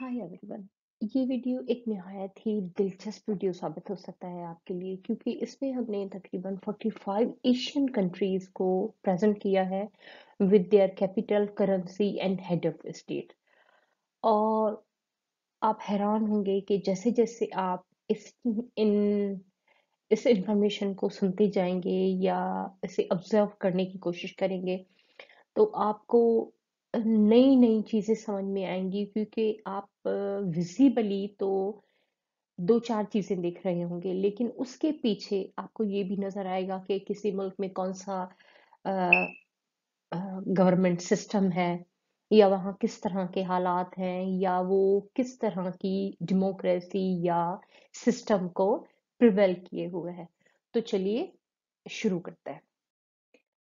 Hi everyone ये video एक नहायत ही दिलचस्प वीडियो साबित हो सकता है आपके लिए क्योंकि इसमें हमने तकरीबन 45 एशियन कंट्रीज को प्रेजेंट किया है with their capital currency and head of state और आप हैरान होंगे कि जैसे जैसे आप इस इन इस इंफॉर्मेशन को सुनते जाएंगे या इसे ऑब्जर्व करने की कोशिश करेंगे तो आपको नई-नई चीज़ें समझ में आएंगी क्योंकि आप विज़िबली तो दो चार चीज़ें देख रहे होंगे, लेकिन उसके पीछे आपको ये भी नज़र आएगा कि किसी मुल्क में कौन-सा गवर्नमेंट सिस्टम है या वहाँ किस तरह के हालात हैं या वो किस तरह की डेमोक्रेसी या सिस्टम को प्रिवेल किए हुए है। तो चलिए शुरू करते हैं।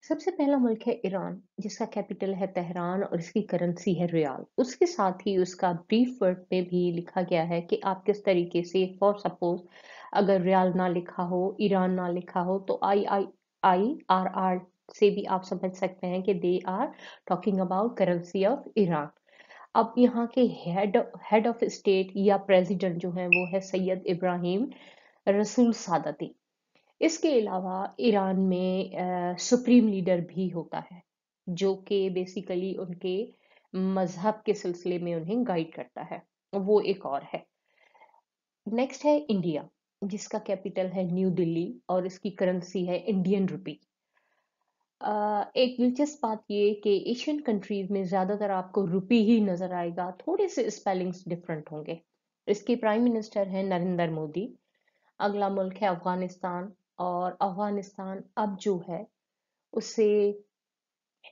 सबसे पहला मुल्क है ईरान जिसका कैपिटल है तेहरान और इसकी करेंसी है रियाल उसके साथ ही उसका ब्रीफ वर्ड में भी लिखा गया है कि आप किस तरीके से फॉर सपोज अगर रियाल ना लिखा हो ईरान ना लिखा हो तो आई आई आई आर आर से भी आप समझ सकते हैं कि they are talking about currency of Iran अब यहाँ के हेड हेड ऑफ स्टेट या प्रेसिडेंट जो है वो है सैयद इब्राहिम रसूल सादती इसके अलावा ईरान में सुप्रीम लीडर भी होता है जो कि बेसिकली उनके मज़हब के सिलसिले में उन्हें गाइड करता है वो एक और है नेक्स्ट है इंडिया जिसका कैपिटल है न्यू दिल्ली और इसकी करेंसी है इंडियन रुपी एक दिलचस्प बात ये कि एशियन कंट्रीज में ज़्यादातर आपको रुपी ही नज़र आएगा थोड़े से स्पेलिंग्स डिफरेंट होंगे इसके प्राइम मिनिस्टर हैं नरेंद्र मोदी अगला मुल्क है अफगानिस्तान और अफगानिस्तान अब जो है उसे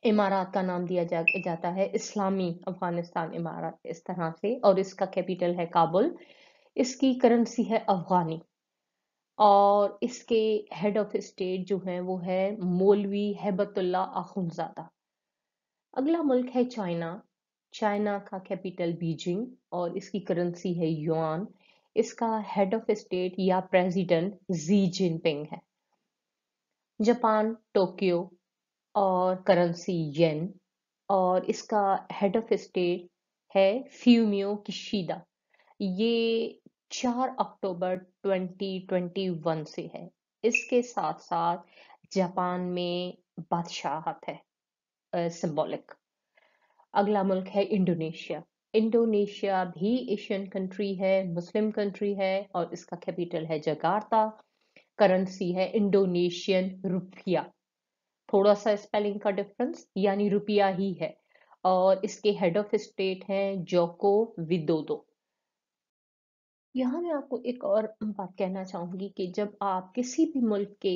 इमारात का नाम दिया जा, जाता है इस्लामी अफगानिस्तान इमारत इस तरह से और इसका कैपिटल है काबुल इसकी करेंसी है अफगानी और इसके हेड ऑफ स्टेट जो है वो है मौलवी हैबतुल्ला आखुनजादा अगला मुल्क है चाइना चाइना का कैपिटल बीजिंग और इसकी करेंसी है युआन इसका हेड ऑफ स्टेट या प्रेसिडेंट जी जिनपिंग है जापान टोक्यो और करेंसी येन और इसका हेड ऑफ स्टेट है फ्यूमियो किशिदा ये 4 अक्टूबर 2021 से है इसके साथ साथ जापान में बादशाहत है सिंबॉलिक अगला मुल्क है इंडोनेशिया इंडोनेशिया भी एशियन कंट्री है मुस्लिम कंट्री है और इसका कैपिटल है जकार्ता करेंसी है इंडोनेशियन रुपया थोड़ा सा स्पेलिंग का डिफरेंस यानी रुपया ही है और इसके हेड ऑफ स्टेट हैं जोको विदोदो यहाँ मैं आपको एक और बात कहना चाहूँगी कि जब आप किसी भी मुल्क के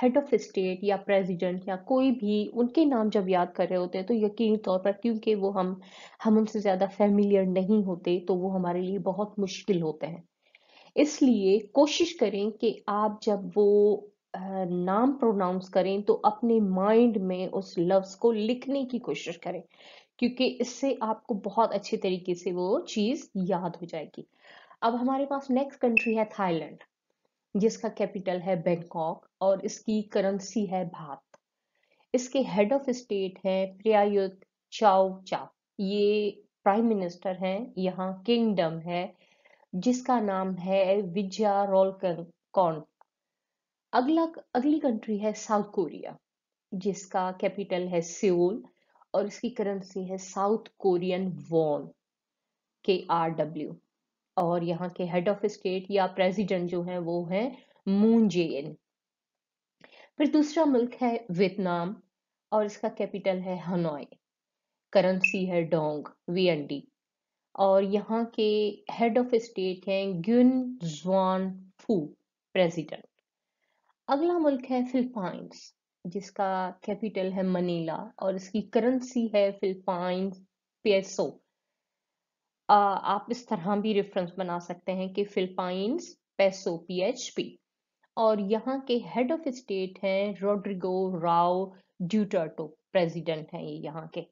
हेड ऑफ स्टेट या प्रेसिडेंट या कोई भी उनके नाम जब याद कर रहे होते हैं तो यकीनी तौर पर क्योंकि वो हम हम उनसे ज़्यादा फेमिलियर नहीं होते तो वो हमारे लिए बहुत मुश्किल होते हैं इसलिए कोशिश करें कि आप जब वो नाम प्रोनाउंस करें तो अपने माइंड में उस लफ्ज़ को लिखने की कोशिश करें क्योंकि इससे आपको बहुत अच्छे तरीके से वो चीज़ याद हो जाएगी अब हमारे पास नेक्स्ट कंट्री है थाईलैंड जिसका कैपिटल है बैंकॉक और इसकी करेंसी है भात इसके हेड ऑफ स्टेट है प्रयायुत चाओ चा ये प्राइम मिनिस्टर हैं यहाँ किंगडम है जिसका नाम है विजया रोलकॉन अगला अगली कंट्री है साउथ कोरिया जिसका कैपिटल है सियोल और इसकी करेंसी है South Korean won K R W और यहाँ के हेड ऑफ स्टेट या प्रेसिडेंट जो है वो है मून जे इन फिर दूसरा मुल्क है वियतनाम और इसका कैपिटल है हनोई करंसी है डोंग वीएनडी और यहाँ के हेड ऑफ स्टेट है ग्युन जुआन फू प्रेसिडेंट अगला मुल्क है फिलिपाइंस जिसका कैपिटल है मनीला और इसकी करेंसी है फिलिपाइंस पेसो आप इस तरह भी रेफरेंस बना सकते हैं कि फिलिपाइंस पेसो पीएचपी और यहाँ के हेड ऑफ स्टेट हैं रोड्रिगो राव ड्यूटर्टो प्रेसिडेंट हैं ये यहाँ के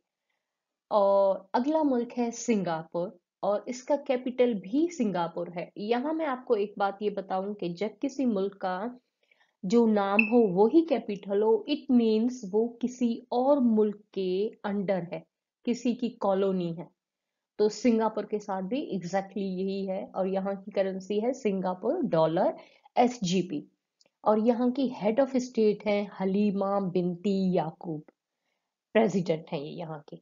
और अगला मुल्क है सिंगापुर और इसका कैपिटल भी सिंगापुर है यहाँ मैं आपको एक बात ये बताऊं कि जब किसी मुल्क का जो नाम हो वो ही कैपिटल हो इट मीन्स वो किसी और मुल्क के अंडर है किसी की कॉलोनी है तो सिंगापुर के साथ भी एग्जैक्टली exactly यही है और यहाँ की करेंसी है सिंगापुर डॉलर एस और यहाँ की हेड ऑफ स्टेट है हलीमा बिनती याकूब प्रेसिडेंट है ये यहाँ के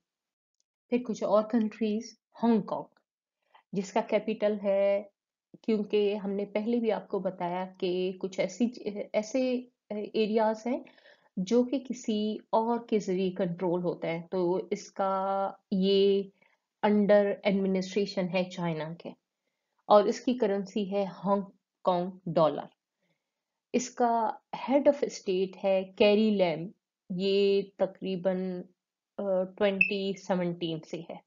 फिर कुछ और कंट्रीज हांगकांग जिसका कैपिटल है क्योंकि हमने पहले भी आपको बताया कि कुछ ऐसी ऐसे एरियाज हैं जो कि किसी और के जरिए कंट्रोल होता है तो इसका ये अंडर एडमिनिस्ट्रेशन है चाइना के और इसकी करेंसी है हांगकांग डॉलर इसका हेड ऑफ स्टेट है कैरी लैम ये तकरीबन ट्वेंटी सेवनटीन से है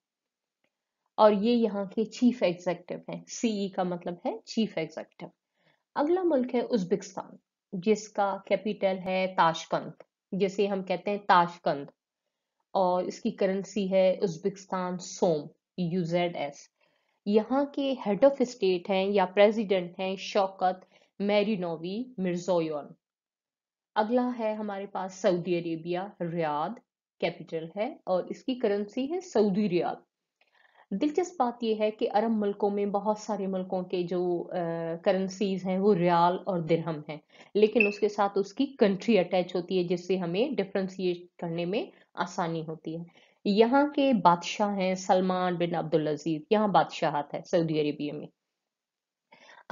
और ये यहाँ के चीफ एग्जेक्टिव हैं सीई e का मतलब है चीफ एग्जेक्टिव अगला मुल्क है उज्बेकिस्तान जिसका कैपिटल है ताशकंद जिसे हम कहते हैं ताशकंद और इसकी करेंसी है Uzbekistan som U Z S यहाँ के हेड ऑफ स्टेट हैं या प्रेसिडेंट हैं शौकत मेरिनोवी मिर्जोयन अगला है हमारे पास सऊदी अरेबिया रियाद कैपिटल है और इसकी करेंसी है सऊदी रियाल दिलचस्प बात यह है कि अरब मुल्कों में बहुत सारे मुल्कों के जो करेंसीज हैं वो रियाल और दिरहम हैं लेकिन उसके साथ उसकी कंट्री अटैच होती है जिससे हमें डिफ्रेंसीट करने में आसानी होती है यहाँ के बादशाह हैं सलमान बिन अब्दुल अजीज यहाँ बादशाहत है सऊदी अरेबिया में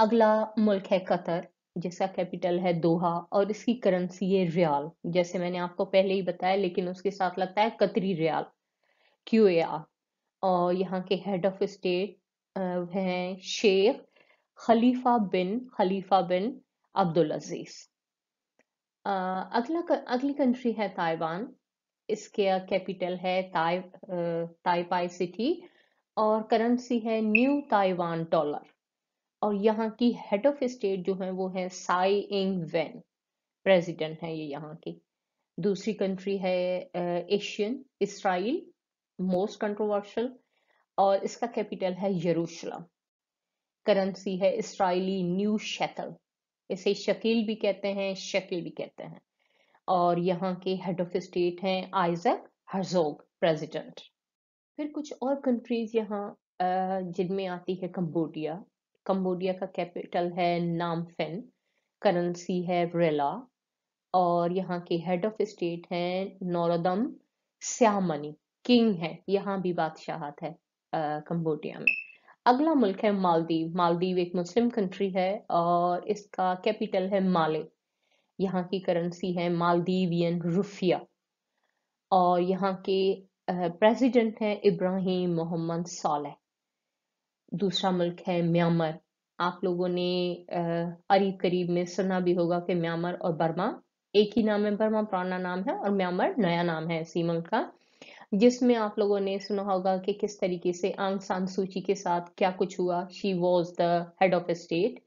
अगला मुल्क है कतर जिसका कैपिटल है दोहा और इसकी करेंसी है रियाल जैसे मैंने आपको पहले ही बताया लेकिन उसके साथ लगता है कतरी रियाल क्यू और यहाँ के हेड ऑफ स्टेट हैं शेख खलीफा बिन खलीफा बिन अब्दुल अजीज अगला अगली कंट्री है ताइवान इसका कैपिटल है ताइ ताइपाई सिटी और करेंसी है न्यू ताइवान डॉलर और यहाँ की हेड ऑफ स्टेट जो है वो है साई इंग वेन प्रेसिडेंट है ये यहाँ की दूसरी कंट्री है एशियन इसराइल मोस्ट कंट्रोवर्शियल और इसका कैपिटल है यरूशलम करेंसी है इसराइली न्यू शेकल इसे शकील भी कहते हैं शकील भी कहते हैं और यहाँ के हेड ऑफ स्टेट हैं आइजक हर्जोग प्रेसिडेंट फिर कुछ और कंट्रीज यहाँ जिनमें आती है कंबोडिया कंबोडिया का कैपिटल है नामफेन करेंसी है रेला और यहाँ के हेड ऑफ स्टेट हैं नौरदम श्यामनी किंग है यहाँ भी बादशाहत है कंबोडिया में अगला मुल्क है मालदीव मालदीव एक मुस्लिम कंट्री है और इसका कैपिटल है माले यहाँ की करेंसी है मालदीवियन रुफिया और यहाँ के प्रेसिडेंट हैं इब्राहिम मोहम्मद सालह दूसरा मुल्क है म्यांमार आप लोगों ने अरीब करीब में सुना भी होगा कि म्यांमार और बर्मा एक ही नाम है बर्मा पुराना नाम है और म्यांमार नया नाम है मुल्क का जिसमें आप लोगों ने सुना होगा कि किस तरीके से आंग सान सूची के साथ क्या कुछ हुआ she was the head of state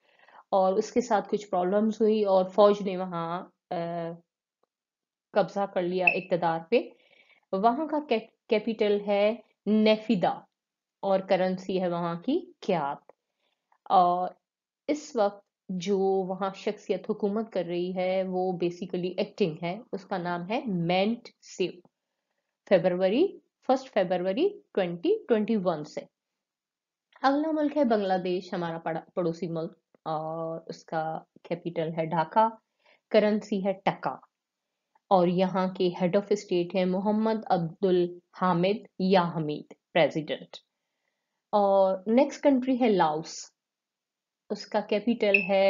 और उसके साथ कुछ प्रॉब्लम्स हुई और फौज ने वहाँ कब्जा कर लिया इकतदार पे वहाँ का कैपिटल है नेफिदा और करेंसी है वहाँ की क्यात और इस वक्त जो वहाँ शख्सियत हुकूमत कर रही है वो बेसिकली एक्टिंग है उसका नाम है मेंट सेव फेबरवरी फर्स्ट फेबरवरी 2021 से अगला मुल्क है बांग्लादेश हमारा पड़ोसी मुल्क और उसका कैपिटल है ढाका करेंसी है टका और यहाँ के हेड ऑफ स्टेट है मोहम्मद अब्दुल हामिद या हमीद प्रेसिडेंट और नेक्स्ट कंट्री है लाओस उसका कैपिटल है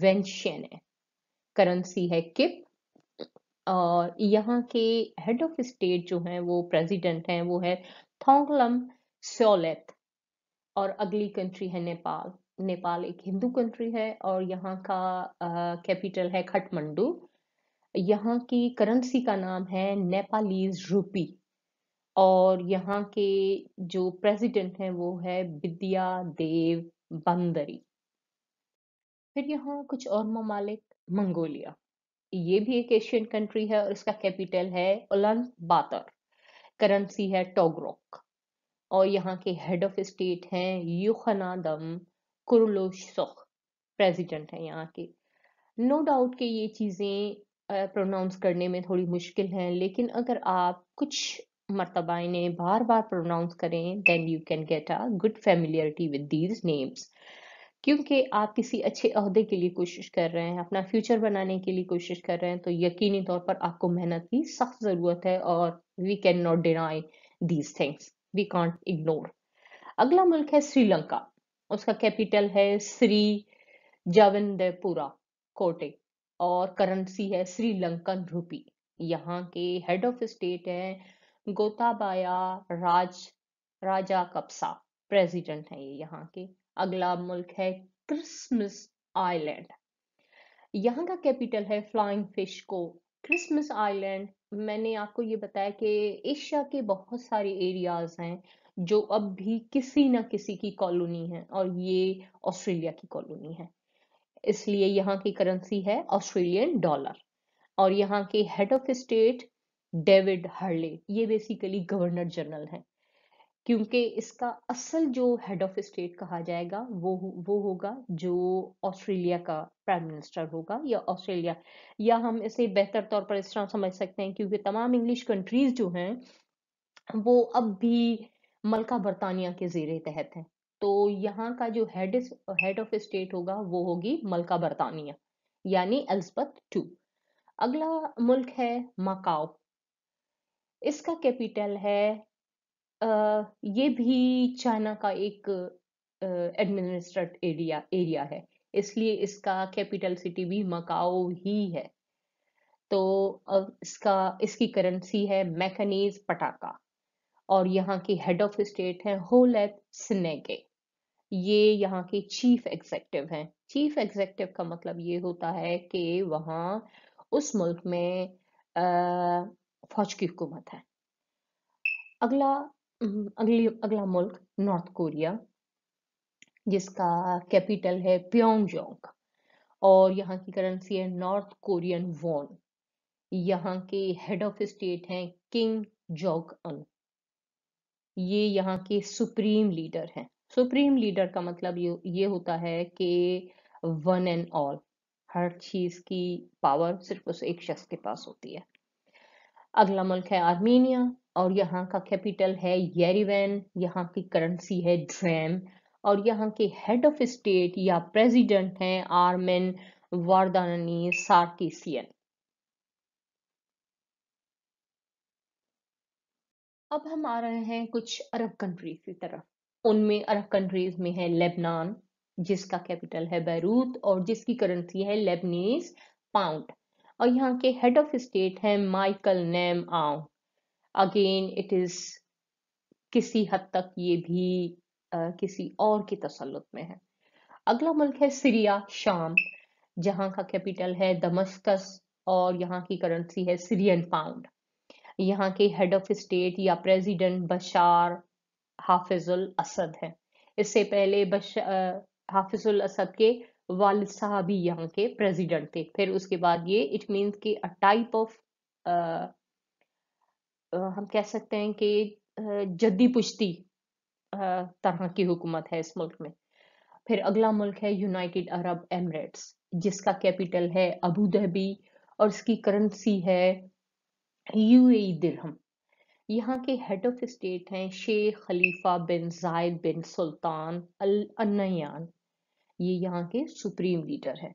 वेंशेने करेंसी है किप और यहाँ के हेड ऑफ स्टेट जो हैं वो प्रेसिडेंट हैं वो है थोंगलम सोलेथ और अगली कंट्री है नेपाल नेपाल एक हिंदू कंट्री है और यहाँ का कैपिटल है खटमंडू यहाँ की करेंसी का नाम है नेपालीज रूपी और यहाँ के जो प्रेसिडेंट हैं वो है विद्या देव बंदरी फिर यहाँ कुछ और ममालिक मंगोलिया ये भी एक एशियन कंट्री है और इसका कैपिटल है उलन बातर करेंसी है टोगरोक और यहाँ के हेड ऑफ स्टेट हैं युखनादम कुरलोशोख प्रेसिडेंट है यहाँ के नो डाउट कि ये चीज़ें प्रोनाउंस करने में थोड़ी मुश्किल हैं लेकिन अगर आप कुछ मरतबा इन्हें बार बार प्रोनाउंस करें then you can get a good familiarity with these names क्योंकि आप किसी अच्छे अहदे के लिए कोशिश कर रहे हैं अपना फ्यूचर बनाने के लिए कोशिश कर रहे हैं तो यकीनी तौर पर आपको मेहनत की सख्त ज़रूरत है और we can not deny these things we can't ignore अगला मुल्क है श्रीलंका उसका कैपिटल है श्री जवनदेपुरा कोटे और करंसी है श्रीलंकन रूपी यहाँ के हेड ऑफ स्टेट है गोताबाया राज राजा कप्सा प्रेसिडेंट है ये यहाँ के अगला मुल्क है क्रिसमस आइलैंड यहाँ का कैपिटल है Flying Fish Cove Christmas Island मैंने आपको ये बताया कि एशिया के बहुत सारे एरियाज हैं जो अब भी किसी ना किसी की कॉलोनी है और ये ऑस्ट्रेलिया की कॉलोनी है इसलिए यहाँ की करेंसी है ऑस्ट्रेलियन डॉलर और यहाँ के head of state David Hurley ये बेसिकली गवर्नर जनरल हैं क्योंकि इसका असल जो हेड ऑफ स्टेट कहा जाएगा वो वो होगा जो ऑस्ट्रेलिया का प्राइम मिनिस्टर होगा या ऑस्ट्रेलिया या हम इसे बेहतर तौर पर इस तरह समझ सकते हैं क्योंकि तमाम इंग्लिश कंट्रीज जो हैं वो अब भी मलका बरतानिया के जीरे तहत है तो यहाँ का जो हेड हेड ऑफ स्टेट होगा वो होगी मलका बरतानिया यानी अल्सबत टू अगला मुल्क है मकाओ इसका कैपिटल है आ, ये भी चाइना का एक एडमिनिस्ट्रेट एरिया एरिया है इसलिए इसका कैपिटल सिटी भी मकाओ ही है तो इसका इसकी करेंसी है मैकनीज पटाखा और यहाँ की हेड ऑफ स्टेट है होलेप सिनेगे ये यहाँ के चीफ एग्जेक्टिव हैं चीफ एग्जेक्टिव का मतलब ये होता है कि वहाँ उस मुल्क में फौज की हुकूमत है अगला अगली अगला मुल्क नॉर्थ कोरिया जिसका कैपिटल है प्योंगजोंग और यहाँ की करेंसी है नॉर्थ कोरियन वॉन यहाँ के हेड ऑफ स्टेट हैं किंग जोंग अन ये यहाँ के सुप्रीम लीडर हैं सुप्रीम लीडर का मतलब ये होता है कि वन एंड ऑल हर चीज की पावर सिर्फ उस एक शख्स के पास होती है अगला मुल्क है आर्मेनिया और यहाँ का कैपिटल है येरिवेन यहाँ की करेंसी है ड्रैम और यहाँ के हेड ऑफ स्टेट या प्रेसिडेंट हैं आर्मेन वारदानी सार्किसियन अब हम आ रहे हैं कुछ अरब कंट्रीज की तरफ उनमें अरब कंट्रीज में है लेबनान जिसका कैपिटल है बैरूत और जिसकी करेंसी है लेबनीज पाउंड और यहाँ के हेड ऑफ स्टेट है माइकल नेम आउ अगेन इट इज किसी हद तक ये भी आ, किसी और की तसलुत में है अगला मुल्क है सीरिया शाम जहाँ का कैपिटल है दमस्कस और यहाँ की करेंसी है सीरियन पाउंड यहाँ के हेड ऑफ स्टेट या प्रेसिडेंट बशार हाफिजुल असद हैं इससे पहले बश हाफिजुल असद के वाल साहब भी यहाँ के प्रेसिडेंट थे फिर उसके बाद ये इट मीन्स कि अ टाइप ऑफ हम कह सकते हैं कि जद्दी पुश्ती तरह की हुकूमत है इस मुल्क में फिर अगला मुल्क है यूनाइटेड अरब एमरेट्स जिसका कैपिटल है अबू धाबी और इसकी करेंसी है यूएई दिरहम यहाँ के हेड ऑफ स्टेट हैं शेख खलीफा बिन जायद बिन सुल्तान अल अनयान ये यहाँ के सुप्रीम लीडर हैं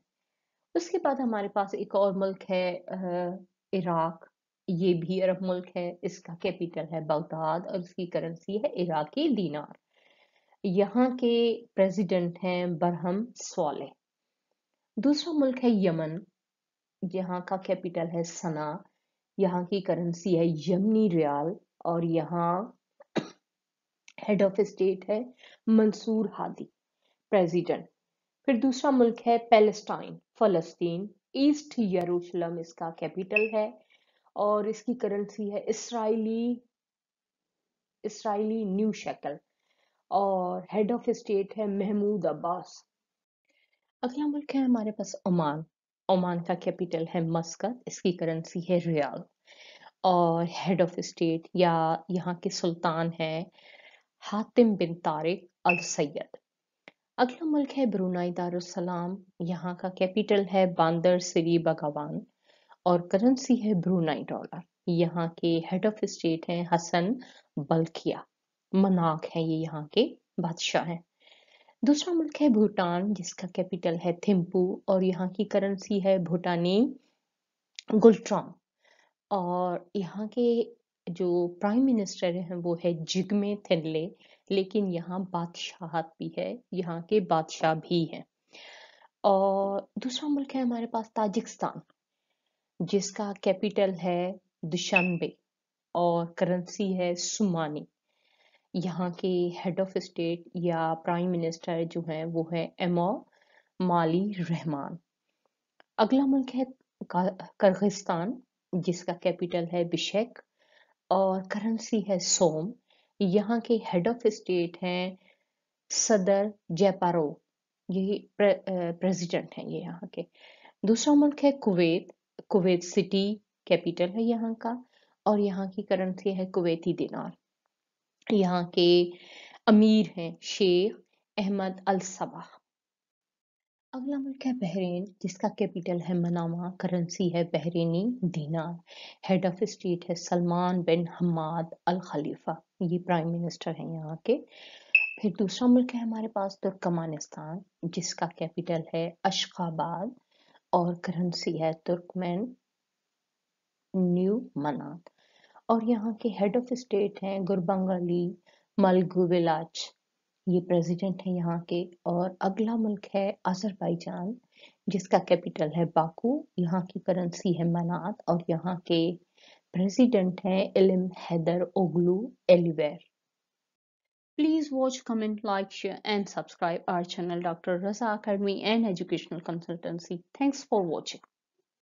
उसके बाद हमारे पास एक और मुल्क है इराक ये भी अरब मुल्क है इसका कैपिटल है बगदाद और इसकी करेंसी है इराकी दीनार यहाँ के प्रेसिडेंट हैं बरहम सोले दूसरा मुल्क है यमन यहाँ का कैपिटल है सना यहाँ की करेंसी है यमनी रियाल और यहाँ हेड ऑफ स्टेट है मंसूर हादी प्रेसिडेंट फिर दूसरा मुल्क है पेलेस्टाइन फलस्तीन ईस्ट यरूशलम इसका कैपिटल है और इसकी करेंसी है इसराइली इसराइली न्यू शैकल और हेड ऑफ स्टेट है महमूद अब्बास अगला मुल्क है हमारे पास ओमान ओमान का कैपिटल है मस्कत इसकी करेंसी है रियाल और हेड ऑफ स्टेट या यहाँ के सुल्तान हैं हातिम बिन तारिक अल सैयद अगला मुल्क है ब्रुनाई दारुसलाम यहाँ का कैपिटल है बांदर सिरी बगवान और करेंसी है ब्रुनाई डॉलर यहाँ के हेड ऑफ स्टेट हैं हसन बल्किया मनाक है ये यहाँ के बादशाह हैं दूसरा मुल्क है भूटान जिसका कैपिटल है थिम्पू और यहाँ की करेंसी है भूटानी गुलट्रॉम और यहाँ के जो प्राइम मिनिस्टर हैं वो है जिगमे थेनले लेकिन यहाँ बादशाहत भी है यहाँ के बादशाह भी हैं और दूसरा मुल्क है हमारे पास ताजिकिस्तान जिसका कैपिटल है दुशानबे और करेंसी है सुमानी यहाँ के हेड ऑफ स्टेट या प्राइम मिनिस्टर जो हैं वो है एमो माली रहमान अगला मुल्क है कर्गिस्तान जिसका कैपिटल है बिशेक और करेंसी है सोम यहाँ के हेड ऑफ स्टेट हैं सदर जयपारो ये प्रेसिडेंट हैं ये यहाँ के दूसरा मुल्क है कुवैत कुवैत सिटी कैपिटल है यहाँ का और यहाँ की करेंसी है कुवैती दिनार यहाँ के अमीर हैं शेख अहमद अल सबाह अगला मुल्क है बहरीन जिसका कैपिटल है मनामा करेंसी है Bahraini dinar head of state है सलमान बिन हमाद अल खलीफा ये प्राइम मिनिस्टर हैं यहाँ के फिर दूसरा मुल्क है हमारे पास तुर्कमानिस्तान जिसका कैपिटल है अशकाबाद और करेंसी है तुर्कमेन न्यू मनात और यहाँ के हेड ऑफ स्टेट हैं गुरबंगली मलगुविलाच ये प्रेसिडेंट है यहाँ के और अगला मुल्क है अजरबैजान जिसका कैपिटल है बाकू यहाँ की करेंसी है मनात और यहाँ के प्रेसिडेंट हैं Ilham Heydar oglu Aliyev please watch comment like share and subscribe our channel doctor Raza academy and educational consultancy thanks for watching